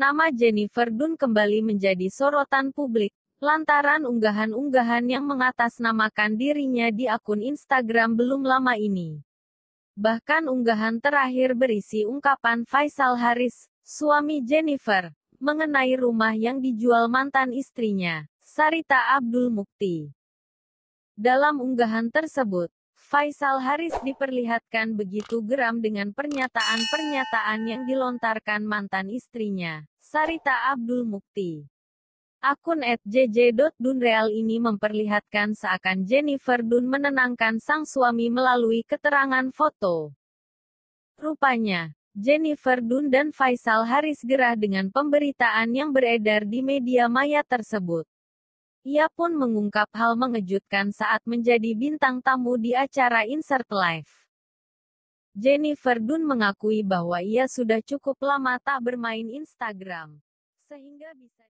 Nama Jennifer Dunn kembali menjadi sorotan publik, lantaran unggahan-unggahan yang mengatasnamakan dirinya di akun Instagram belum lama ini. Bahkan unggahan terakhir berisi ungkapan Faisal Haris, suami Jennifer, mengenai rumah yang dijual mantan istrinya, Sarita Abdul Mukti. Dalam unggahan tersebut, Faisal Haris diperlihatkan begitu geram dengan pernyataan-pernyataan yang dilontarkan mantan istrinya, Sarita Abdul Mukti. Akun @jj.dunreal ini memperlihatkan seakan Jennifer Dun menenangkan sang suami melalui keterangan foto. Rupanya, Jennifer Dun dan Faisal Haris gerah dengan pemberitaan yang beredar di media maya tersebut. Ia pun mengungkap hal mengejutkan saat menjadi bintang tamu di acara Insert Live. Jennifer Dunn mengakui bahwa ia sudah cukup lama tak bermain Instagram, sehingga bisa